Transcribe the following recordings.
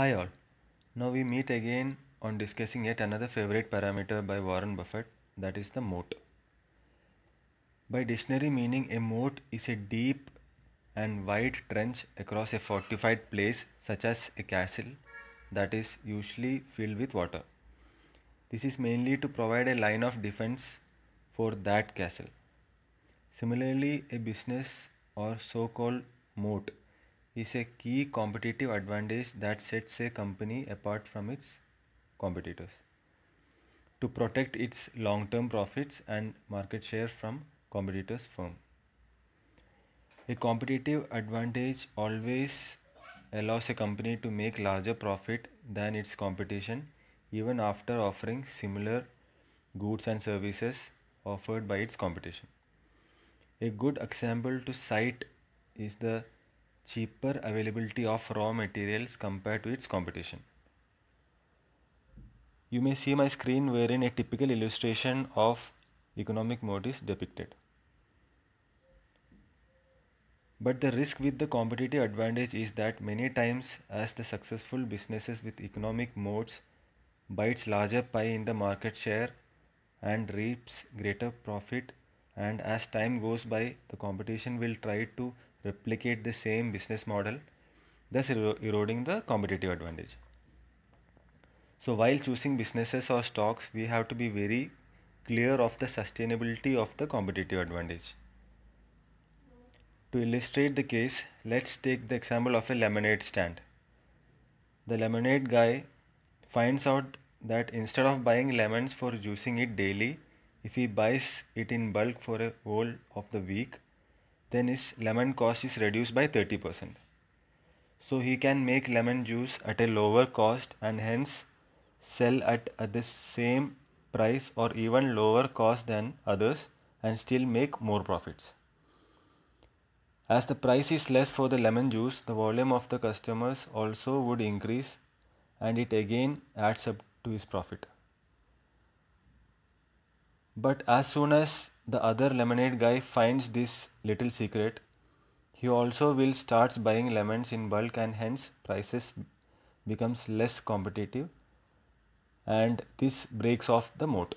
Hi all. Now we meet again on discussing yet another favorite parameter by Warren Buffett that is the moat. By dictionary meaning a moat is a deep and wide trench across a fortified place such as a castle that is usually filled with water. This is mainly to provide a line of defense for that castle. Similarly, a business or so called moat is a key competitive advantage that sets a company apart from its competitors. To protect its long term profits and market share from competitors' firm. A competitive advantage always allows a company to make larger profit than its competition even after offering similar goods and services offered by its competition. A good example to cite is the cheaper availability of raw materials compared to its competition. You may see my screen wherein a typical illustration of economic mode is depicted. But the risk with the competitive advantage is that many times as the successful businesses with economic modes bites larger pie in the market share and reaps greater profit and as time goes by the competition will try to replicate the same business model, thus eroding the competitive advantage. So, while choosing businesses or stocks, we have to be very clear of the sustainability of the competitive advantage. To illustrate the case, let's take the example of a lemonade stand. The lemonade guy finds out that instead of buying lemons for juicing it daily, if he buys it in bulk for a whole of the week, then his lemon cost is reduced by 30%. So he can make lemon juice at a lower cost and hence sell at, at the same price or even lower cost than others and still make more profits. As the price is less for the lemon juice, the volume of the customers also would increase and it again adds up to his profit. But as soon as the other lemonade guy finds this little secret. He also will starts buying lemons in bulk and hence prices becomes less competitive and this breaks off the moat.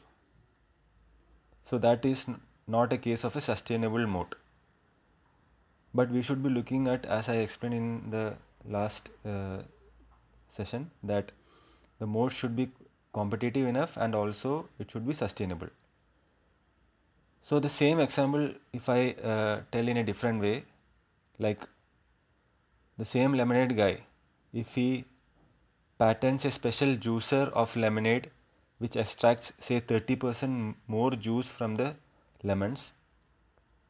So that is not a case of a sustainable moat. But we should be looking at as I explained in the last uh, session that the moat should be competitive enough and also it should be sustainable. So the same example, if I uh, tell in a different way, like the same lemonade guy, if he patents a special juicer of lemonade which extracts say 30% more juice from the lemons,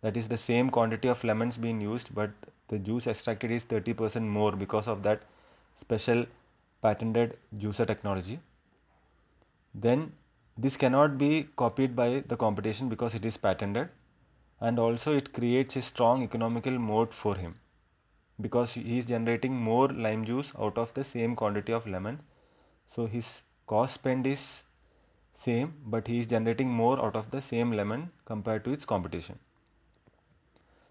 that is the same quantity of lemons being used but the juice extracted is 30% more because of that special patented juicer technology then this cannot be copied by the competition because it is patented and also it creates a strong economical mode for him because he is generating more lime juice out of the same quantity of lemon. So his cost spend is same but he is generating more out of the same lemon compared to its competition.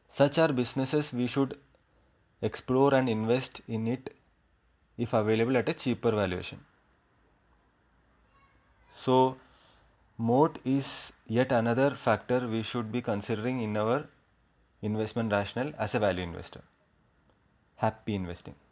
Such are businesses we should explore and invest in it if available at a cheaper valuation. So moat is yet another factor we should be considering in our investment rationale as a value investor. Happy investing.